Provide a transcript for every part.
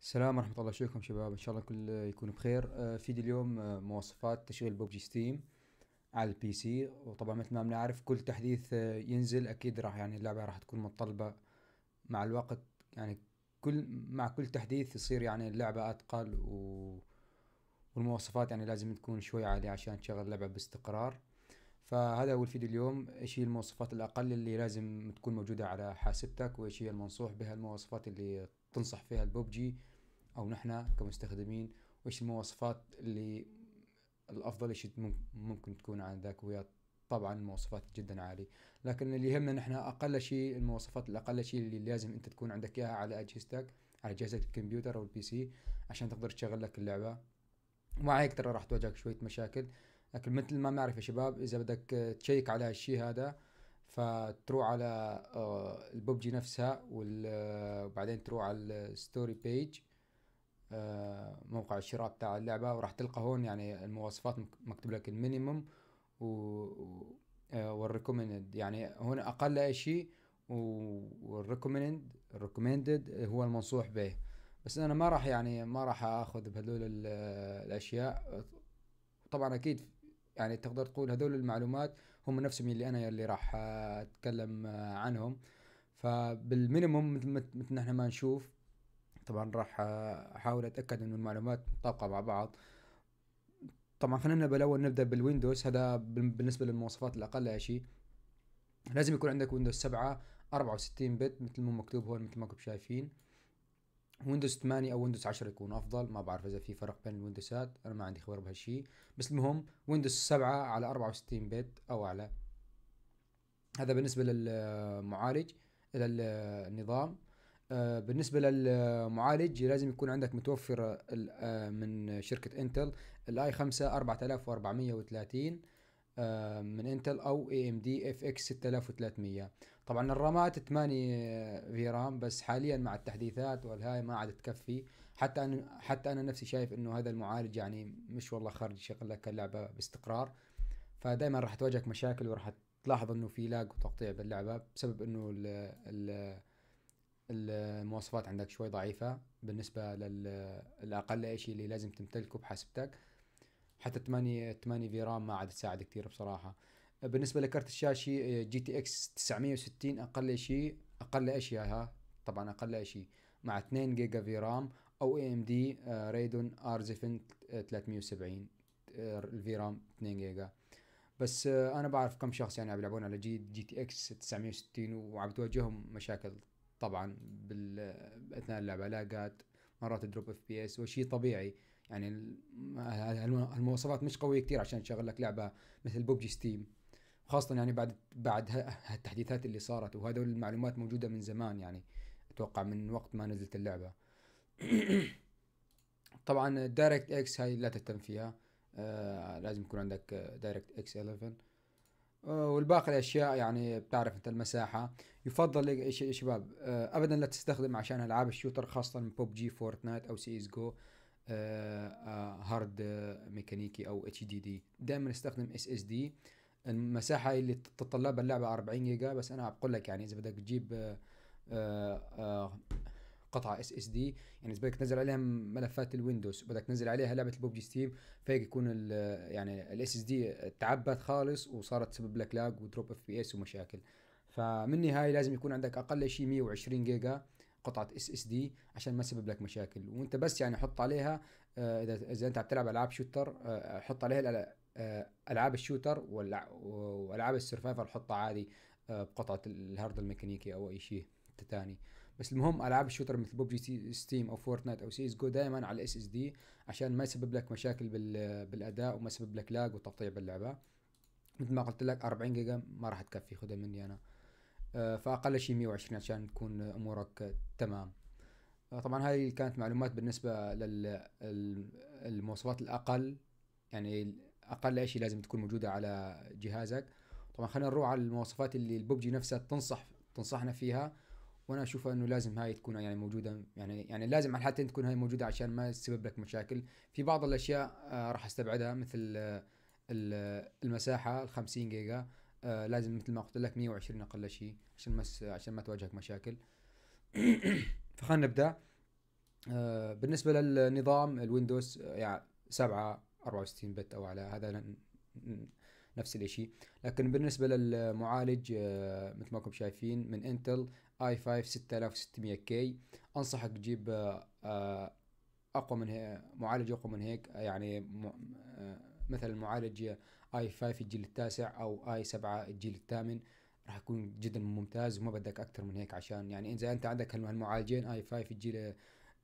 السلام ورحمة الله شكرا شباب ان شاء الله كل يكون بخير آه، فيديو اليوم آه، مواصفات تشغيل ببجي ستيم على البي سي وطبعا مثل ما بنعرف كل تحديث آه، ينزل اكيد راح يعني اللعبة راح تكون متطلبة مع الوقت يعني كل مع كل تحديث يصير يعني اللعبة اتقل و والمواصفات يعني لازم تكون شوي عالية عشان تشغل اللعبة باستقرار فهذا هو الفيديو اليوم ايش هي المواصفات الاقل اللي لازم تكون موجودة على حاسبتك وايش هي المنصوح بها المواصفات اللي تنصح فيها الببجي او نحن كمستخدمين وايش المواصفات اللي الافضل ايش ممكن تكون عن ذاك ويا طبعا مواصفات جدا عالي لكن اللي يهمنا نحن اقل شيء المواصفات الاقل شيء اللي لازم انت تكون عندك اياها على اجهزتك على جهاز الكمبيوتر او البي سي عشان تقدر تشغل لك اللعبه مع هيك ترى راح تواجهك شويه مشاكل لكن مثل ما نعرف يا شباب اذا بدك تشيك على هالشيء هذا فتروح على آه، الببجي نفسها وبعدين آه، تروح على الستوري بيج آه، موقع الشراء بتاع اللعبة وراح تلقى هون يعني المواصفات مكتوب لك المينيموم و والريكومند يعني هون اقل شيء والريكومند الريكومندد هو المنصوح به بس انا ما راح يعني ما راح اخذ بهذول الاشياء طبعا اكيد يعني تقدر تقول هذول المعلومات هم نفسهم اللي انا اللي راح اتكلم عنهم فبالمينيموم مثل ما احنا ما نشوف طبعا راح احاول اتاكد انه المعلومات متطابقه مع بعض طبعا خلينا بالاول نبدا بالويندوز هذا بالنسبه للمواصفات الاقل شيء لازم يكون عندك ويندوز 7 64 بت مثل ما مكتوب هون مثل ما كنتم شايفين ويندوز 8 او ويندوز 10 يكون افضل ما بعرف اذا في فرق بين الويندوزات انا ما عندي خبر بهالشيء بس المهم ويندوز 7 على 64 بت او اعلى هذا بالنسبه للمعالج الى النظام آه، بالنسبة للمعالج لازم يكون عندك متوفر آه، من شركة انتل الاي 5 4430 من انتل او اي ام دي اف اكس 6300 طبعا الرامات 8 في رام بس حاليا مع التحديثات والهاي ما عاد تكفي حتى انا حتى انا نفسي شايف انه هذا المعالج يعني مش والله خارج شغل لك اللعبه باستقرار فدائما راح تواجهك مشاكل وراح تلاحظ انه في لاج وتقطيع باللعبه بسبب انه ال ال المواصفات عندك شوي ضعيفه بالنسبه للاقل شيء اللي لازم تمتلكه بحاسبتك حتى 8 8 في رام ما عاد تساعد كثير بصراحه بالنسبه لكارت الشاشه آه، جي تي اكس 960 اقل شيء اقل ها طبعا اقل شيء مع 2 جيجا في رام او اي ام دي ريدون ار زفن 370 الفي رام 2 جيجا بس آه، انا بعرف كم شخص يعني عم يلعبون على جي جي تي اكس 960 وعم بتواجههم مشاكل طبعا بال اثناء اللعبه لاقات مرات دروب اف بي اس وشيء طبيعي يعني المواصفات مش قويه كثير عشان تشغل لك لعبه مثل بوبجي ستيم خاصه يعني بعد بعد التحديثات اللي صارت وهذول المعلومات موجوده من زمان يعني اتوقع من وقت ما نزلت اللعبه طبعا دايركت اكس هاي لا تهتم فيها آه لازم يكون عندك دايركت اكس 11 آه والباقي الاشياء يعني بتعرف انت المساحه يفضل يا شباب آه ابدا لا تستخدم عشان العاب الشوتر خاصه من بوب جي فورتنايت او سي اس جو هارد ميكانيكي او اتش دي دي دائما استخدم اس اس دي المساحه اللي تتطلبها اللعبه 40 جيجا بس انا بقول لك يعني اذا بدك تجيب آه، آه، آه، قطعه اس اس دي يعني اذا بدك تنزل عليها ملفات الويندوز بدك تنزل عليها لعبه البوبجي ستيم فهيك يكون ال يعني الاس اس دي تعبت خالص وصارت تسبب لك لاج ودروب اف بي اس ومشاكل فمن هاي لازم يكون عندك اقل شيء 120 جيجا قطعه اس اس دي عشان ما تسبب لك مشاكل وانت بس يعني حط عليها اذا اذا انت عم تلعب العاب شوتر حط عليها آه، العاب الشوتر والعاب السرفايفر حطها عادي آه، بقطعه الهارد الميكانيكي او اي شيء تاني بس المهم العاب الشوتر مثل ببجي ستيم او فورتنايت او سيز جو دائما على الاس اس دي عشان ما يسبب لك مشاكل بالاداء وما يسبب لك لاج وتقطيع باللعبه مثل ما قلت لك 40 جيجا ما راح تكفي خذها مني انا آه، فاقل شيء 120 عشان تكون امورك تمام طبعا هاي كانت معلومات بالنسبه للمواصفات الاقل يعني اقل شيء لازم تكون موجوده على جهازك طبعا خلينا نروح على المواصفات اللي الببجي نفسها تنصح تنصحنا فيها وانا اشوف انه لازم هاي تكون يعني موجوده يعني يعني لازم على حتى تكون هاي موجوده عشان ما تسبب لك مشاكل في بعض الاشياء آه راح استبعدها مثل آه المساحه ال 50 جيجا آه لازم مثل ما قلت لك 120 اقل شيء عشان ما عشان ما تواجهك مشاكل فخلينا نبدا آه، بالنسبه للنظام الويندوز آه، يعني سبعة 64 بت او على هذا نفس الشيء لكن بالنسبه للمعالج آه، مثل ما انكم شايفين من انتل اي 5 6600 كي انصحك تجيب آه، آه، اقوى من معالج اقوى من هيك يعني مثلا معالج اي 5 الجيل التاسع او اي 7 الجيل الثامن راح يكون جدا ممتاز وما بدك اكثر من هيك عشان يعني اذا انت عندك هالمعالجين اي 5 الجيل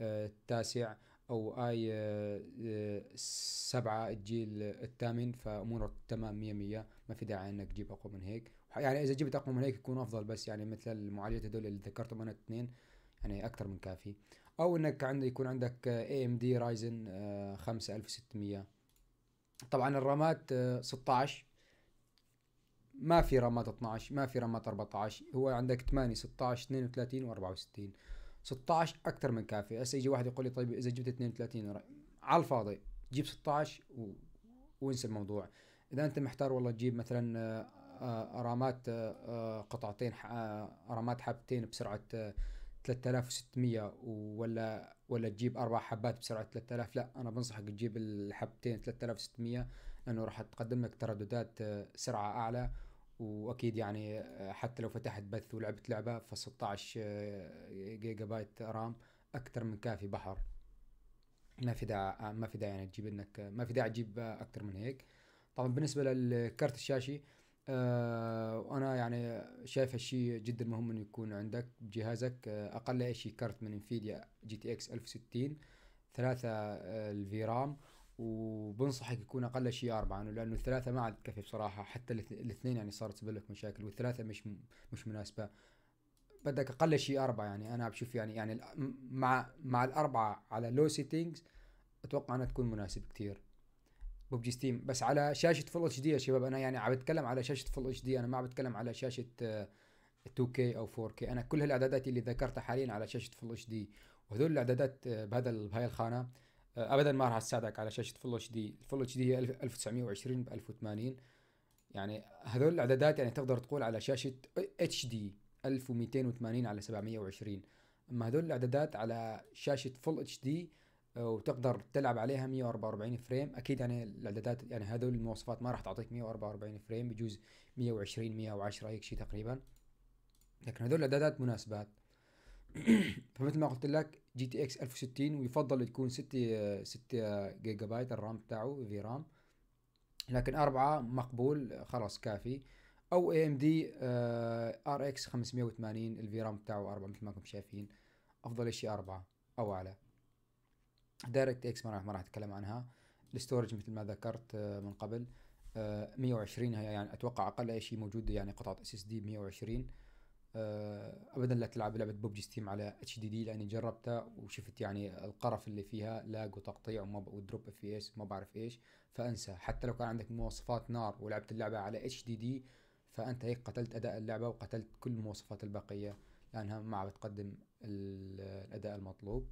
التاسع أو آي آه، آه، سبعة الجيل الثامن فأمورك تمام مية مية ما في داعي أنك تجيب أقوى من هيك يعني إذا جبت أقوى من هيك يكون أفضل بس يعني مثل المعالجات هذول اللي ذكرتهم أنا الاثنين يعني أكثر من كافي أو أنك عند يكون عندك اي ام دي رايزن 5600 طبعا الرامات 16 آه، ما في رامات 12 ما في رامات 14 هو عندك 8 16 32 و 64 16 اكثر من كافي هسه يجي واحد يقول لي طيب اذا جبت 32 على الفاضي جيب 16 و... وانسى الموضوع اذا انت محتار والله تجيب مثلا آه، آه، رامات آه، قطعتين رامات حبتين بسرعه 3600 ولا ولا تجيب اربع حبات بسرعه 3000 لا انا بنصحك تجيب الحبتين 3600 لانه راح تقدم لك ترددات سرعه اعلى واكيد يعني آه، حتى لو فتحت بث ولعبت لعبه ف 16 جيجا بايت رام اكثر من كافي بحر ما في داعي آه، ما في داعي يعني تجيب انك آه، ما في داعي تجيب اكثر من هيك طبعا بالنسبه للكارت الشاشه آه وانا يعني شايف هالشيء جدا مهم انه يكون عندك بجهازك آه اقل شيء كارت من انفيديا جي تي اكس 1060 ثلاثة الفي رام وبنصحك يكون اقل شيء اربعه يعني لانه الثلاثه ما عاد تكفي بصراحه حتى الاثنين يعني صارت تسبب لك مشاكل والثلاثه مش مش مناسبه بدك اقل شيء اربعه يعني انا بشوف يعني يعني مع مع الاربعه على لو سيتنجز اتوقع انها تكون مناسب كثير ببجي ستيم بس على شاشه فول اتش دي يا شباب انا يعني عم بتكلم على شاشه فول اتش دي انا ما عم بتكلم على شاشه 2 آه، كي او 4 كي انا كل هالاعدادات اللي ذكرتها حاليا على شاشه فول اتش دي وهذول الاعدادات آه، بهذا بهاي الخانه آه، ابدا ما راح تساعدك على شاشه فل اتش دي الفل اتش دي هي 1920 ب 1080 يعني هذول الاعدادات يعني تقدر تقول على شاشه اتش دي 1280 على 720 اما هذول الاعدادات على شاشه فل اتش دي وتقدر تلعب عليها 144 فريم اكيد يعني الاعدادات يعني هذول المواصفات ما راح تعطيك 144 فريم بجوز 120 110 هيك شيء تقريبا لكن هذول الاعدادات مناسبات فمثل ما قلت لك جي تي اكس 1060 ويفضل تكون 6 6 جيجا بايت الرام بتاعه في رام لكن أربعة مقبول خلاص كافي او اي ام دي ار اكس 580 الفي رام بتاعه 4 مثل ما انكم شايفين افضل شيء 4 او اعلى دايركت اكس ما راح اتكلم عنها الستورج مثل ما ذكرت آه، من قبل 120 آه، هي يعني اتوقع اقل شيء موجود يعني قطعه اس اس دي 120 آه، ابدا لا تلعب لعبه ببجي ستيم على اتش دي دي لاني جربتها وشفت يعني القرف اللي فيها لاج وتقطيع وما ب... ودروب اف اس وما بعرف ايش فانسى حتى لو كان عندك مواصفات نار ولعبت اللعبه على اتش دي دي فانت هيك قتلت اداء اللعبه وقتلت كل المواصفات الباقيه لانها ما عم بتقدم الاداء المطلوب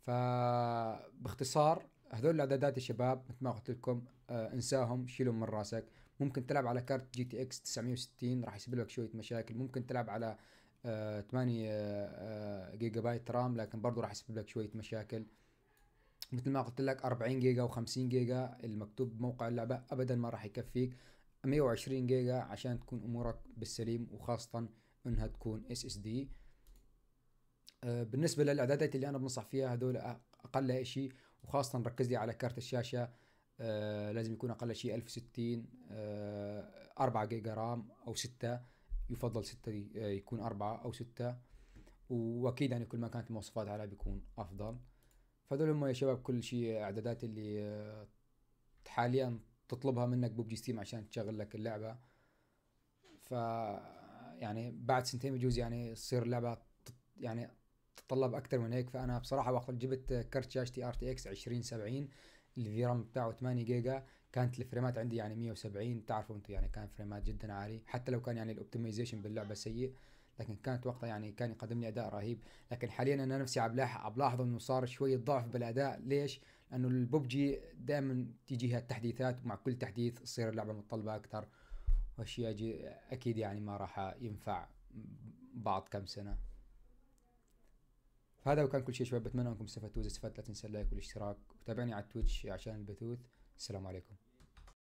فباختصار هذول الاعدادات يا شباب مثل ما قلت لكم آه، انساهم شيلهم من راسك ممكن تلعب على كارت جي تي اكس 960 راح يسبب لك شويه مشاكل ممكن تلعب على 8 آه، آه، آه، جيجا بايت رام لكن برضه راح يسبب لك شويه مشاكل مثل ما قلت لك 40 جيجا و50 جيجا المكتوب بموقع اللعبه ابدا ما راح يكفيك 120 جيجا عشان تكون امورك بالسليم وخاصه انها تكون اس اس دي بالنسبه للاعدادات اللي انا بنصح فيها هذول اقل شيء وخاصه ركز لي على كارت الشاشه آه، لازم يكون اقل شيء 1060 4 آه، جيجا رام او 6 يفضل 6 آه، يكون 4 او 6 واكيد يعني كل ما كانت المواصفات اعلى بيكون افضل فدول هم يا شباب كل شيء اعدادات اللي حاليا تطلبها منك ببجي ستيم عشان تشغل لك اللعبه ف يعني بعد سنتين بجوز يعني تصير اللعبه يعني تتطلب اكثر من هيك فانا بصراحه وقت جبت كرت شاشتي ار تي اكس 2070 الفي رام بتاعه 8 جيجا كانت الفريمات عندي يعني 170 تعرفوا انتم يعني كان فريمات جدا عالي حتى لو كان يعني الاوبتمايزيشن باللعبه سيء لكن كانت وقتها يعني كان يقدم لي اداء رهيب لكن حاليا انا نفسي عم بلاحظ انه صار شويه ضعف بالاداء ليش؟ لانه الببجي دائما تجيها التحديثات ومع كل تحديث تصير اللعبه متطلبه اكثر واشياء اكيد يعني ما راح ينفع بعد كم سنه فهذا وكان كل شيء شباب بتمنى انكم استفدتوا اذا استفدت لا تنسى اللايك والاشتراك وتابعني على تويتش عشان البثوث السلام عليكم